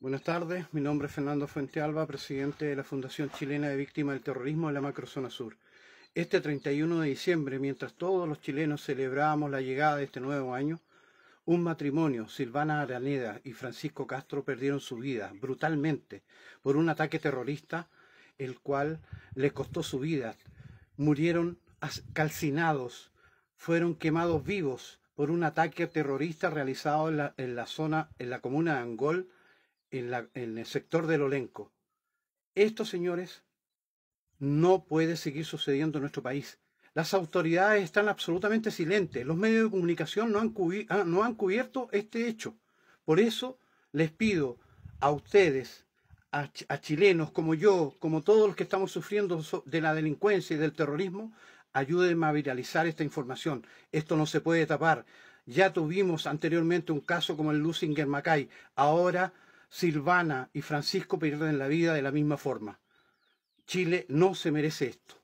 Buenas tardes, mi nombre es Fernando Fuentealba, presidente de la Fundación Chilena de Víctimas del Terrorismo de la Macrozona Sur. Este 31 de diciembre, mientras todos los chilenos celebrábamos la llegada de este nuevo año, un matrimonio, Silvana Araneda y Francisco Castro, perdieron su vida brutalmente por un ataque terrorista, el cual les costó su vida. Murieron calcinados, fueron quemados vivos por un ataque terrorista realizado en la, en la zona, en la comuna de Angol, en, el sector del Olenco. Esto, señores, no puede seguir sucediendo en nuestro país. Las autoridades están absolutamente silentes. Los medios de comunicación no han, ah, cubierto este hecho. Por eso les pido a ustedes, a, chilenos como yo, como todos los que estamos sufriendo de la delincuencia y del terrorismo, ayúdenme a viralizar esta información. Esto no se puede tapar. Ya tuvimos anteriormente un caso como el Lusinger Macay. Ahora Silvana y Francisco pierden la vida de la misma forma. Chile no se merece esto.